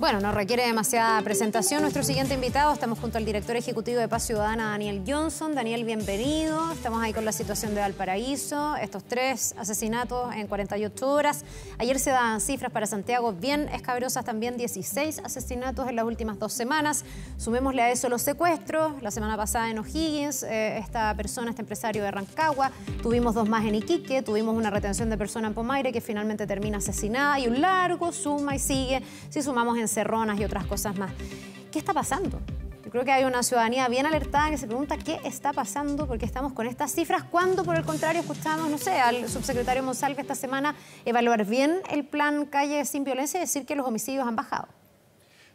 Bueno, no requiere demasiada presentación. Nuestro siguiente invitado, estamos junto al director ejecutivo de Paz Ciudadana, Daniel Johnson. Daniel, bienvenido. Estamos ahí con la situación de Valparaíso, estos tres asesinatos en 48 horas. Ayer se dan cifras para Santiago bien escabrosas también, 16 asesinatos en las últimas dos semanas. Sumémosle a eso los secuestros. La semana pasada en O'Higgins, eh, esta persona, este empresario de Rancagua. Tuvimos dos más en Iquique, tuvimos una retención de persona en Pomaire que finalmente termina asesinada y un largo suma y sigue. Si sumamos en cerronas y otras cosas más. ¿Qué está pasando? Yo creo que hay una ciudadanía bien alertada que se pregunta qué está pasando, porque estamos con estas cifras, cuando por el contrario escuchamos, no sé, al subsecretario Monsalve esta semana evaluar bien el plan Calle sin Violencia y decir que los homicidios han bajado.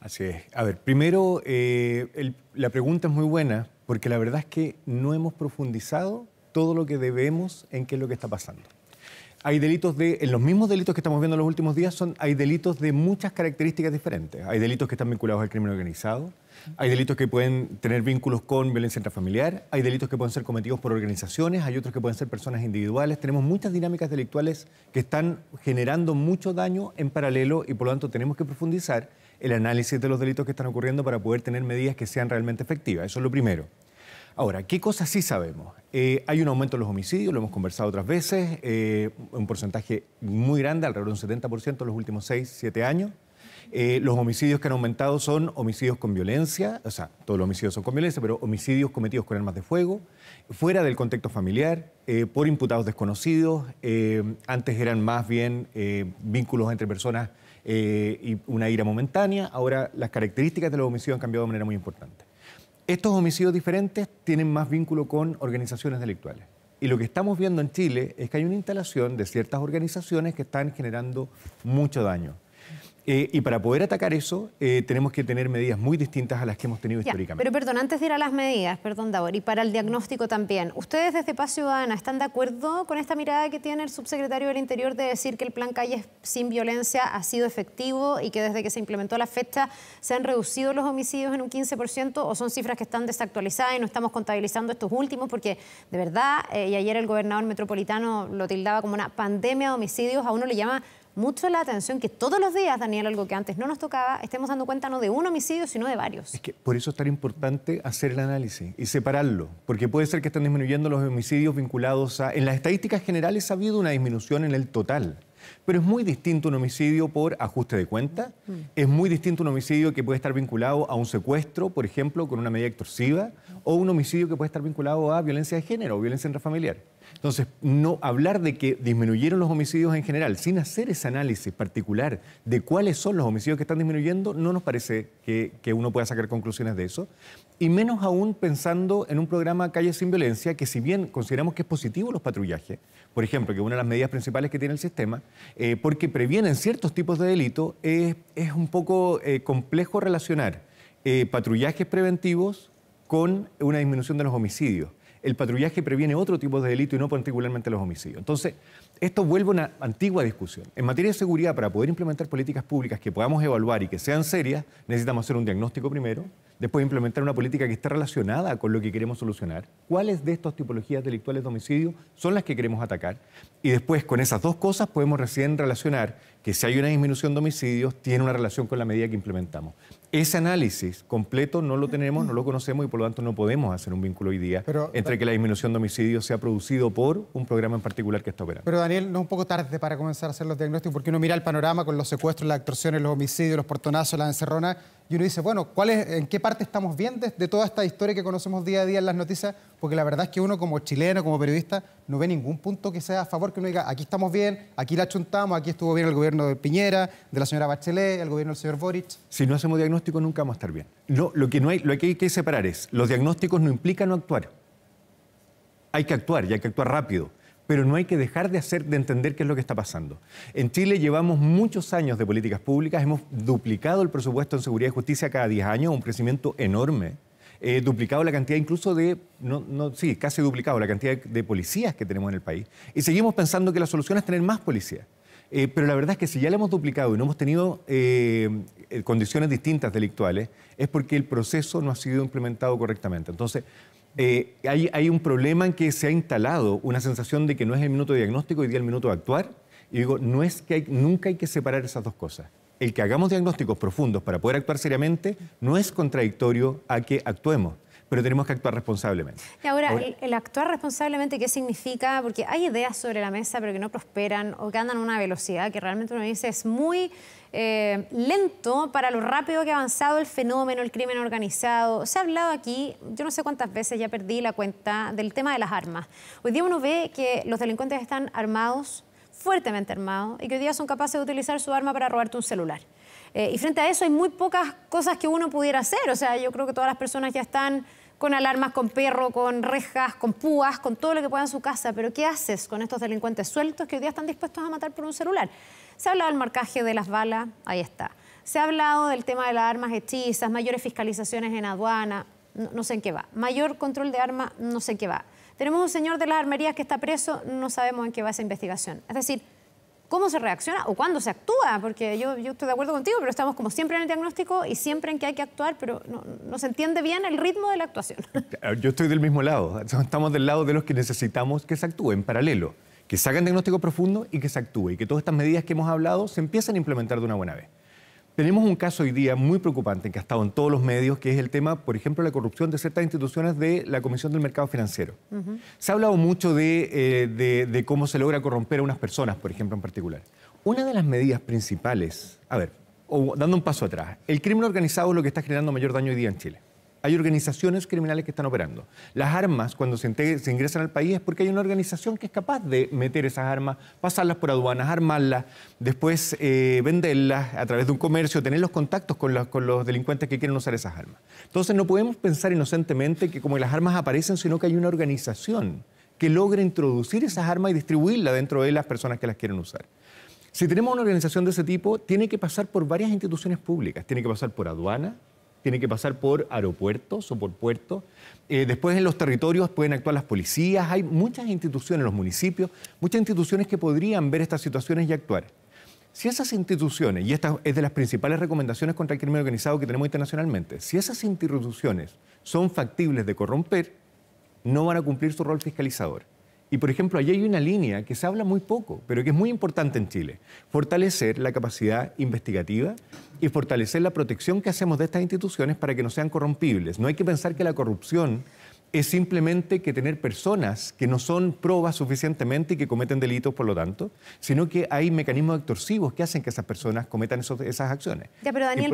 Así es. A ver, primero, eh, la pregunta es muy buena, porque la verdad es que no hemos profundizado todo lo que debemos en qué es lo que está pasando hay delitos de, en los mismos delitos que estamos viendo en los últimos días, son, hay delitos de muchas características diferentes. Hay delitos que están vinculados al crimen organizado, hay delitos que pueden tener vínculos con violencia intrafamiliar, hay delitos que pueden ser cometidos por organizaciones, hay otros que pueden ser personas individuales. Tenemos muchas dinámicas delictuales que están generando mucho daño en paralelo y por lo tanto tenemos que profundizar el análisis de los delitos que están ocurriendo para poder tener medidas que sean realmente efectivas. Eso es lo primero. Ahora, ¿qué cosas sí sabemos? Eh, hay un aumento en los homicidios, lo hemos conversado otras veces, eh, un porcentaje muy grande, alrededor de un 70% en los últimos 6, 7 años. Eh, los homicidios que han aumentado son homicidios con violencia, o sea, todos los homicidios son con violencia, pero homicidios cometidos con armas de fuego, fuera del contexto familiar, por imputados desconocidos. antes eran más bien vínculos entre personas y una ira momentánea. Ahora las características de los homicidios han cambiado de manera muy importante. Estos homicidios diferentes tienen más vínculo con organizaciones delictuales. Y lo que estamos viendo en Chile es que hay una instalación de ciertas organizaciones que están generando mucho daño. Eh, y para poder atacar eso, eh, tenemos que tener medidas muy distintas a las que hemos tenido históricamente. Pero perdón, antes de ir a las medidas, perdón, Davor, y para el diagnóstico también, ¿ustedes desde Paz Ciudadana están de acuerdo con esta mirada que tiene el subsecretario del Interior de decir que el plan Calles sin violencia ha sido efectivo y que desde que se implementó la fecha se han reducido los homicidios en un 15% o son cifras que están desactualizadas y no estamos contabilizando estos últimos? Porque de verdad, eh, y ayer el gobernador metropolitano lo tildaba como una pandemia de homicidios, a uno le llama mucho la atención que todos los días, Daniel, algo que antes no nos tocaba, estemos dando cuenta no de un homicidio, sino de varios. Es que por eso es tan importante hacer el análisis y separarlo, porque puede ser que estén disminuyendo los homicidios vinculados a... En las estadísticas generales ha habido una disminución en el total. Pero es muy distinto un homicidio por ajuste de cuenta, mm. es muy distinto un homicidio que puede estar vinculado a un secuestro, por ejemplo, con una medida extorsiva, o un homicidio que puede estar vinculado a violencia de género o violencia intrafamiliar. Entonces, no hablar de que disminuyeron los homicidios en general, sin hacer ese análisis particular de cuáles son los homicidios que están disminuyendo, no nos parece que, uno pueda sacar conclusiones de eso. Y menos aún pensando en un programa Calle sin Violencia, que si bien consideramos que es positivo los patrullajes, por ejemplo, que es una de las medidas principales que tiene el sistema, eh, porque previenen ciertos tipos de delitos, es un poco eh, complejo relacionar eh, patrullajes preventivos con una disminución de los homicidios el patrullaje previene otro tipo de delito y no particularmente los homicidios. Entonces, esto vuelve una antigua discusión. En materia de seguridad, para poder implementar políticas públicas que podamos evaluar y que sean serias, necesitamos hacer un diagnóstico primero, después implementar una política que esté relacionada con lo que queremos solucionar, cuáles de estas tipologías delictuales de homicidio son las que queremos atacar, y después con esas dos cosas podemos recién relacionar que si hay una disminución de homicidios, tiene una relación con la medida que implementamos. Ese análisis completo no lo tenemos, no lo conocemos y por lo tanto no podemos hacer un vínculo hoy día entre eh, que la disminución de homicidios sea producido por un programa en particular que está operando. Daniel, no es un poco tarde para comenzar a hacer los diagnósticos, porque uno mira el panorama con los secuestros, las extorsiones, los homicidios, los portonazos, las encerronas, y uno dice, bueno, ¿cuál es, ¿en qué parte estamos bien de, toda esta historia que conocemos día a día en las noticias? Porque la verdad es que uno como chileno, como periodista, no ve ningún punto que sea a favor, que uno diga, aquí estamos bien, aquí la chuntamos, aquí estuvo bien el gobierno de Piñera, de la señora Bachelet, el gobierno del señor Boric. Si no hacemos diagnóstico nunca vamos a estar bien. No, lo, que no hay, lo que hay que separar es, los diagnósticos no implican no actuar. Hay que actuar y hay que actuar rápido pero no hay que dejar de hacer de entender qué es lo que está pasando. En Chile llevamos muchos años de políticas públicas, hemos duplicado el presupuesto en seguridad y justicia cada 10 años, un crecimiento enorme. duplicado la cantidad incluso de, sí, casi duplicado la cantidad de, policías que tenemos en el país. Y seguimos pensando que la solución es tener más policías. Eh, pero la verdad es que si ya la hemos duplicado y no hemos tenido eh, condiciones distintas delictuales, es porque el proceso no ha sido implementado correctamente. Entonces, eh, hay, un problema en que se ha instalado una sensación de que no es el minuto de diagnóstico, y día el minuto de actuar. Y digo, no es que nunca hay que separar esas dos cosas. El que hagamos diagnósticos profundos para poder actuar seriamente no es contradictorio a que actuemos pero tenemos que actuar responsablemente. Y ahora, El, actuar responsablemente, ¿qué significa? Porque hay ideas sobre la mesa, pero que no prosperan o que andan a una velocidad que realmente uno dice es muy eh, lento para lo rápido que ha avanzado el fenómeno, el crimen organizado. Se ha hablado aquí, yo no sé cuántas veces ya perdí la cuenta, del tema de las armas. Hoy día uno ve que los delincuentes están armados fuertemente armados y que hoy día son capaces de utilizar su arma para robarte un celular. Eh, y frente a eso hay muy pocas cosas que uno pudiera hacer. O sea, yo creo que todas las personas ya están con alarmas, con perro, con rejas, con púas, con todo lo que pueda en su casa. Pero ¿qué haces con estos delincuentes sueltos que hoy día están dispuestos a matar por un celular? Se ha hablado del marcaje de las balas, ahí está. Se ha hablado del tema de las armas hechizas, mayores fiscalizaciones en aduana, no, no sé en qué va. Mayor control de armas, no sé en qué va. Tenemos un señor de las armerías que está preso, no sabemos en qué va esa investigación. Es decir, cómo se reacciona o cuándo se actúa, porque yo, estoy de acuerdo contigo, pero estamos como siempre en el diagnóstico y siempre en que hay que actuar, pero no, se entiende bien el ritmo de la actuación. Eh, eh, yo estoy del mismo lado, estamos del lado de los que necesitamos que se actúe en paralelo, que se hagan diagnóstico profundo y que se actúe, y que todas estas medidas que hemos hablado se empiecen a implementar de una buena vez. Tenemos un caso hoy día muy preocupante que ha estado en todos los medios, que es el tema, por ejemplo, la corrupción de ciertas instituciones de la Comisión del Mercado Financiero. Se ha hablado mucho eh, de, cómo se logra corromper a unas personas, por ejemplo, en particular. Una de las medidas principales, a ver, o dando un paso atrás, el crimen organizado es lo que está generando mayor daño hoy día en Chile hay organizaciones criminales que están operando. Las armas, cuando se, ingresan al país, es porque hay una organización que es capaz de meter esas armas, pasarlas por aduanas, armarlas, después eh, venderlas a través de un comercio, tener los contactos con, los delincuentes que quieren usar esas armas. Entonces no podemos pensar inocentemente que como las armas aparecen, sino que hay una organización que logra introducir esas armas y distribuirlas dentro de las personas que las quieren usar. Si tenemos una organización de ese tipo, tiene que pasar por varias instituciones públicas. Tiene que pasar por aduanas, tiene que pasar por aeropuertos o por puertos. Eh, después en los territorios pueden actuar las policías, hay muchas instituciones, los municipios, muchas instituciones que podrían ver estas situaciones y actuar. Si esas instituciones, y esta es de las principales recomendaciones contra el crimen organizado que tenemos internacionalmente, si esas instituciones son factibles de corromper, no van a cumplir su rol fiscalizador. Y, por ejemplo, allí hay una línea que se habla muy poco, pero que es muy importante en Chile. Fortalecer la capacidad investigativa y fortalecer la protección que hacemos de estas instituciones para que no sean corrompibles. No hay que pensar que la corrupción es simplemente que tener personas que no son pruebas suficientemente y que cometen delitos, por lo tanto, sino que hay mecanismos extorsivos que hacen que esas personas cometan esas acciones. Ya, pero Daniel,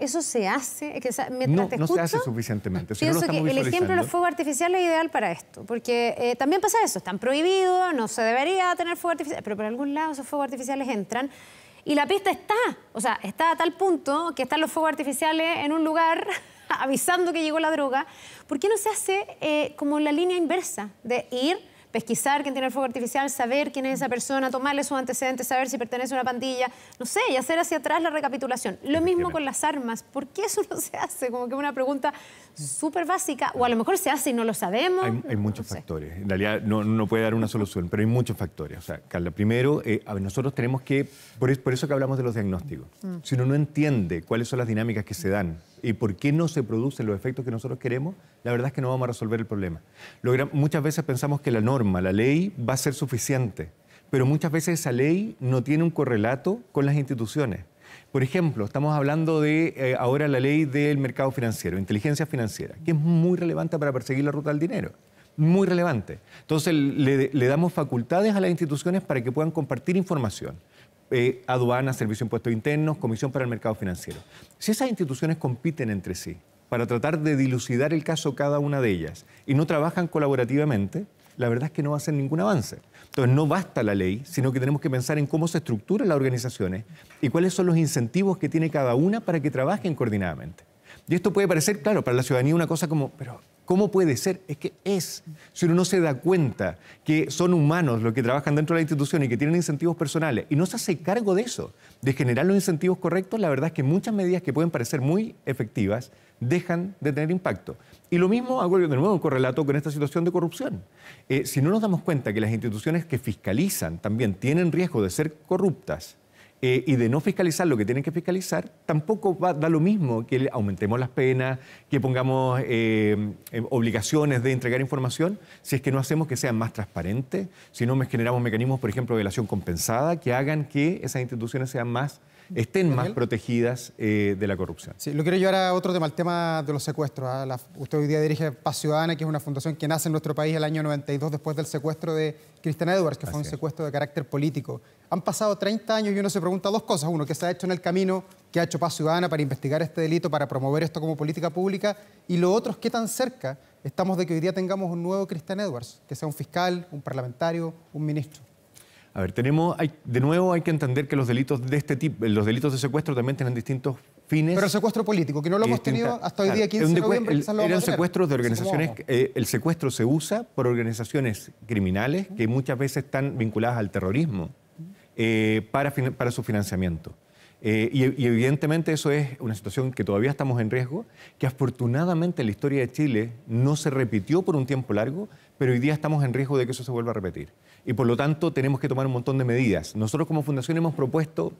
eso se hace, que, no, no se hace suficientemente. pienso que el ejemplo de los fuegos artificiales es ideal para esto, porque eh, también pasa eso, están prohibidos, no se debería tener fuegos artificiales, pero por algún lado esos fuegos artificiales entran. Y la pista está, o sea, está a tal punto que están los fuegos artificiales en un lugar avisando que llegó la droga, ¿por qué no se hace eh, como la línea inversa de ir pesquisar quién tiene el fuego artificial, saber quién es esa persona, tomarle sus antecedentes, saber si pertenece a una pandilla, no sé, y hacer hacia atrás la recapitulación. Lo mismo con las armas. ¿Por qué eso no se hace? Como que es una pregunta súper básica, o a lo mejor se hace y no lo sabemos. Hay, muchos factores. En realidad no, puede dar una solución, pero hay muchos factores. O sea, Carla, primero, eh, nosotros tenemos que, por, eso que hablamos de los diagnósticos, mm. si uno no entiende cuáles son las dinámicas que se dan y por qué no se producen los efectos que nosotros queremos, la verdad es que no vamos a resolver el problema. muchas veces pensamos que la norma la ley va a ser suficiente, pero muchas veces esa ley no tiene un correlato con las instituciones. Por ejemplo, estamos hablando de eh, ahora la ley del mercado financiero, inteligencia financiera, que es muy relevante para perseguir la ruta del dinero. Muy relevante. Entonces, le, damos facultades a las instituciones para que puedan compartir información. Eh, aduanas, Servicio de Impuestos Internos, Comisión para el Mercado Financiero. Si esas instituciones compiten entre sí para tratar de dilucidar el caso cada una de ellas y no trabajan colaborativamente, la verdad es que no va a ningún avance. Entonces no basta la ley, sino que tenemos que pensar en cómo se estructuran las organizaciones y cuáles son los incentivos que tiene cada una para que trabajen coordinadamente. Y esto puede parecer, claro, para la ciudadanía una cosa como, pero ¿Cómo puede ser? Es que es. Si uno no se da cuenta que son humanos los que trabajan dentro de la institución y que tienen incentivos personales y no se hace cargo de eso, de generar los incentivos correctos, la verdad es que muchas medidas que pueden parecer muy efectivas dejan de tener impacto. Y lo mismo hago de nuevo en correlato con esta situación de corrupción. Eh, si no nos damos cuenta que las instituciones que fiscalizan también tienen riesgo de ser corruptas, eh, y de no fiscalizar lo que tienen que fiscalizar, tampoco va, da lo mismo que aumentemos las penas, que pongamos eh, em, obligaciones de entregar información, si es que no hacemos que sean más transparentes, si no generamos mecanismos, por ejemplo, de relación compensada, que hagan que esas instituciones sean más estén más protegidas eh, de la corrupción. Sí, lo quiero llevar a otro tema, el tema de los secuestros. ¿ah? usted hoy día dirige Paz Ciudadana, que es una fundación que nace en nuestro país el año 92 después del secuestro de Christian Edwards, que fue un secuestro de carácter político. Han pasado 30 años y uno se pregunta dos cosas. Uno, ¿qué se ha hecho en el camino? ¿Qué ha hecho Paz Ciudadana para investigar este delito, para promover esto como política pública? Y lo otro es qué tan cerca estamos de que hoy día tengamos un nuevo Cristian Edwards, que sea un fiscal, un parlamentario, un ministro. A ver, tenemos, hay, de nuevo hay que entender que los delitos de este tipo, eh, los delitos de secuestro también tienen distintos fines. Pero secuestro político, que no lo hemos tenido hasta hoy día 15 de noviembre, el, lo Eran secuestros de organizaciones, eh, el secuestro se usa por organizaciones criminales que muchas veces están vinculadas al terrorismo eh, para, su financiamiento. y, y, evidentemente eso es una situación que todavía estamos en riesgo, que afortunadamente en la historia de Chile no se repitió por un tiempo largo, pero hoy día estamos en riesgo de que eso se vuelva a repetir y por lo tanto tenemos que tomar un montón de medidas. Nosotros como fundación hemos propuesto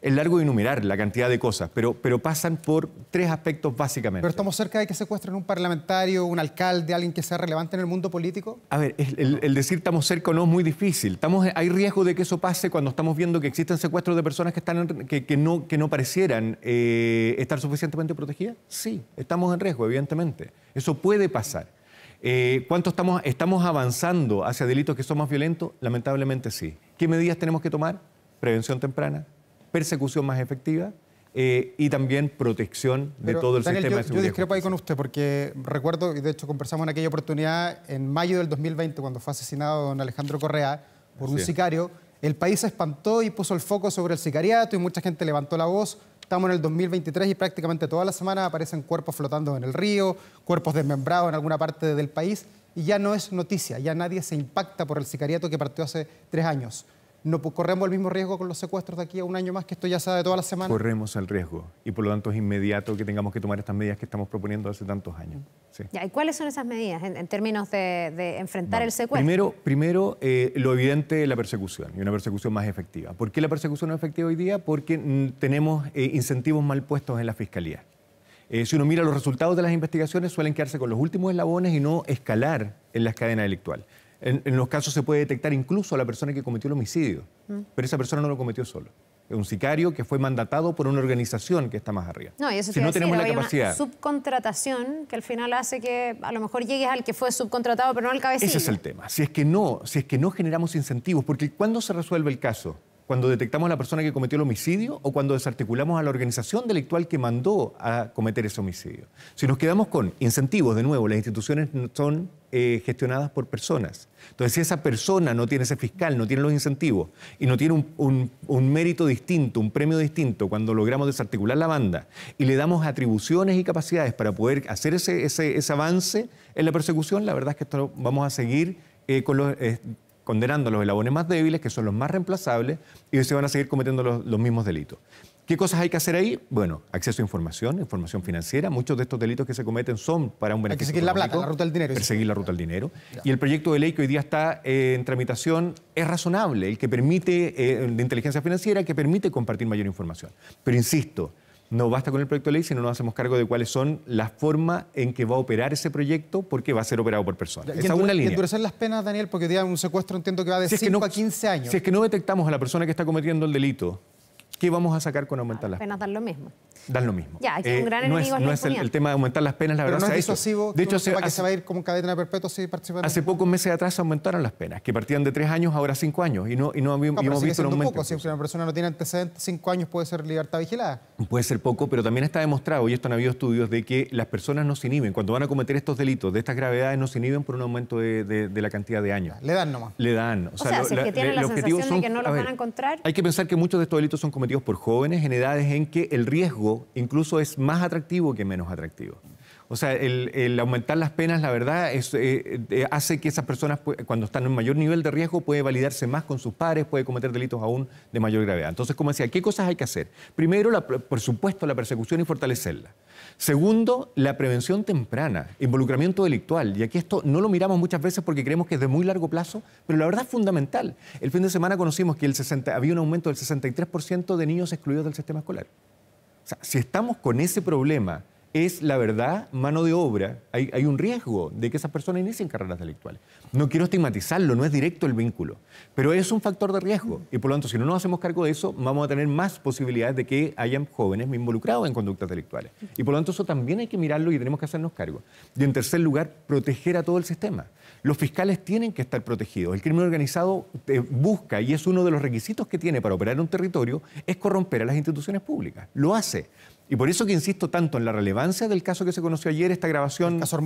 es largo de enumerar la cantidad de cosas, pero, pero pasan por tres aspectos básicamente. ¿Pero estamos cerca de que secuestren un parlamentario, un alcalde, alguien que sea relevante en el mundo político? A ver, el, decir estamos cerca no es muy difícil. Estamos, hay riesgo de que eso pase cuando estamos viendo que existen secuestros de personas que, están que, que, no, que no parecieran eh, estar suficientemente protegidas. Sí, estamos en riesgo, evidentemente. Eso puede pasar. Eh, ¿Cuánto estamos, avanzando hacia delitos que son más violentos? Lamentablemente sí. ¿Qué medidas tenemos que tomar? Prevención temprana, persecución más efectiva eh, y también protección de todo el sistema de seguridad. Yo discrepo ahí con usted porque recuerdo, y de hecho conversamos en aquella oportunidad, en mayo del 2020, cuando fue asesinado don Alejandro Correa por un sicario, el país se espantó y puso el foco sobre el sicariato y mucha gente levantó la voz. Estamos en el 2023 y prácticamente toda la semana aparecen cuerpos flotando en el río, cuerpos desmembrados en alguna parte del país y ya no es noticia, ya nadie se impacta por el sicariato que partió hace tres años no corremos el mismo riesgo con los secuestros de aquí a un año más, que esto ya sea de todas las semanas. Corremos el riesgo y por lo tanto es inmediato que tengamos que tomar estas medidas que estamos proponiendo hace tantos años. ¿Y cuáles son esas medidas en, términos de, enfrentar el secuestro? Primero, primero eh, lo evidente es la persecución y una persecución más efectiva. ¿Por qué la persecución no es efectiva hoy día? Porque mm, tenemos eh, incentivos mal puestos en la fiscalía. Eh, si uno mira los resultados de las investigaciones, suelen quedarse con los últimos eslabones y no escalar en la cadena delictual. En, los casos se puede detectar incluso a la persona que cometió el homicidio, pero esa persona no lo cometió solo. Es un sicario que fue mandatado por una organización que está más arriba. No, y eso si no tenemos la Una subcontratación que al final hace que a lo mejor llegues al que fue subcontratado, pero no al cabecilla. Ese es el tema. Si es que no, si es que no generamos incentivos, porque cuando se resuelve el caso, cuando detectamos a la persona que cometió el homicidio o cuando desarticulamos a la organización delictual que mandó a cometer ese homicidio. Si nos quedamos con incentivos, de nuevo, las instituciones son eh, gestionadas por personas. Entonces, si esa persona no tiene ese fiscal, no tiene los incentivos y no tiene un, mérito distinto, un premio distinto, cuando logramos desarticular la banda y le damos atribuciones y capacidades para poder hacer ese, avance en la persecución, la verdad es que esto vamos a seguir eh, con los, eh, condenando a los elabones más débiles, que son los más reemplazables, y se van a seguir cometiendo los, mismos delitos. ¿Qué cosas hay que hacer ahí? Bueno, acceso a información, información financiera. Muchos de estos delitos que se cometen son para un beneficio. Hay que seguir la ruta del dinero. Perseguir la ruta del dinero. Y el proyecto de ley que hoy día está eh, en tramitación es razonable, el que permite, eh, de inteligencia financiera, que permite compartir mayor información. Pero insisto, no basta con el proyecto de ley, sino nos hacemos cargo de cuáles son las formas en que va a operar ese proyecto, porque va a ser operado por personas. Esa es una línea. Y endurecer las penas, Daniel, porque día un secuestro entiendo que va de decir 5 que a 15 años. Si es que no detectamos a la persona que está cometiendo el delito, ¿qué vamos a sacar con aumentar las penas? Las penas dan lo mismo. Dan lo mismo. Eh, no es, no es el, tema de aumentar las penas, la verdad es De hecho, se, que se va a ir como cadena perpetua si participan. Hace pocos meses atrás aumentaron las penas, que partían de tres años ahora cinco años y no, y no, hemos visto un aumento. Poco, si una persona no tiene antecedentes, cinco años puede ser libertad vigilada. Puede ser poco, pero también está demostrado, y esto han habido estudios, de que las personas no se inhiben. Cuando van a cometer estos delitos de estas gravedades, no se inhiben por un aumento de, la cantidad de años. Le dan nomás. Le dan. O sea, que tienen la, sensación de que no los van a encontrar. Hay que pensar que muchos de estos delitos son cometidos por jóvenes en edades en que el riesgo incluso es más atractivo que menos atractivo. O sea, el, aumentar las penas, la verdad, eh, eh, hace que esas personas, cuando están en mayor nivel de riesgo, puede validarse más con sus padres puede cometer delitos aún de mayor gravedad. Entonces, como decía, ¿qué cosas hay que hacer? Primero, por supuesto, la persecución y fortalecerla. Segundo, la prevención temprana, involucramiento delictual. Y aquí esto no lo miramos muchas veces porque creemos que es de muy largo plazo, pero la verdad es fundamental. El fin de semana conocimos que había un aumento del 63% de niños excluidos del sistema escolar. O sea, si estamos con ese problema es la verdad mano de obra, hay, un riesgo de que esas personas inicien carreras delictuales. No quiero estigmatizarlo, no es directo el vínculo, pero es un factor de riesgo y por lo tanto si no nos hacemos cargo de eso vamos a tener más posibilidades de que hayan jóvenes involucrados en conductas intelectuales. y por lo tanto eso también hay que mirarlo y tenemos que hacernos cargo. Y en tercer lugar, proteger a todo el sistema. Los fiscales tienen que estar protegidos. El crimen organizado eh, busca y es uno de los requisitos que tiene para operar en un territorio es corromper a las instituciones públicas. Lo hace. Y por eso que insisto tanto en la relevancia del caso que se conoció ayer, esta grabación... El caso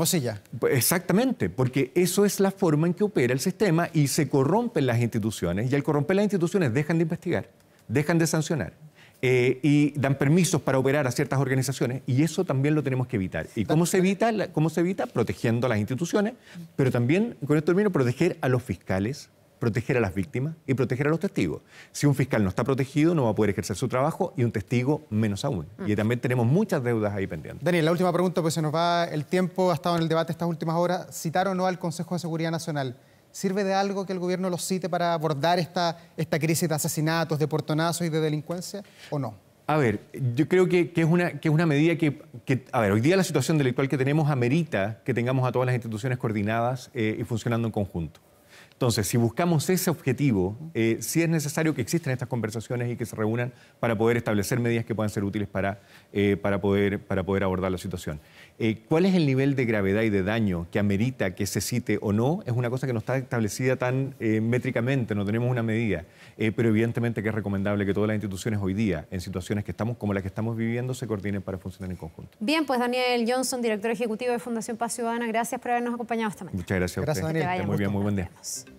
Exactamente, porque eso es la forma en que opera el sistema y se corrompen las instituciones y al corromper las instituciones dejan de investigar, dejan de sancionar. Eh, y dan permisos para operar a ciertas organizaciones y eso también lo tenemos que evitar. ¿Y cómo se evita? ¿Cómo se evita? Protegiendo a las instituciones, pero también, con esto termino, proteger a los fiscales, proteger a las víctimas y proteger a los testigos. Si un fiscal no está protegido, no va a poder ejercer su trabajo y un testigo menos aún. Mm. Y también tenemos muchas deudas ahí pendientes. Daniel, la última pregunta, pues se nos va el tiempo, ha estado en el debate estas últimas horas. ¿Citar o no al Consejo de Seguridad Nacional? ¿Sirve de algo que el gobierno los cite para abordar esta, esta crisis de asesinatos, de portonazos y de delincuencia o no? A ver, yo creo que, es, una, que es una medida que, a ver, hoy día la situación delictual que tenemos amerita que tengamos a todas las instituciones coordinadas eh, y funcionando en conjunto. Entonces, si buscamos ese objetivo, eh, sí es necesario que existan estas conversaciones y que se reúnan para poder establecer medidas que puedan ser útiles para, eh, poder, para poder abordar la situación. Eh, ¿Cuál es el nivel de gravedad y de daño que amerita que se cite o no? Es una cosa que no está establecida tan métricamente, no tenemos una medida, pero evidentemente que es recomendable que todas las instituciones hoy día, en situaciones que estamos, como las que estamos viviendo, se coordinen para funcionar en conjunto. Bien, pues Daniel Johnson, director ejecutivo de Fundación Paz Ciudadana, gracias por habernos acompañado esta mañana. Muchas gracias Gracias, Daniel. Muy bien, muy buen día. house.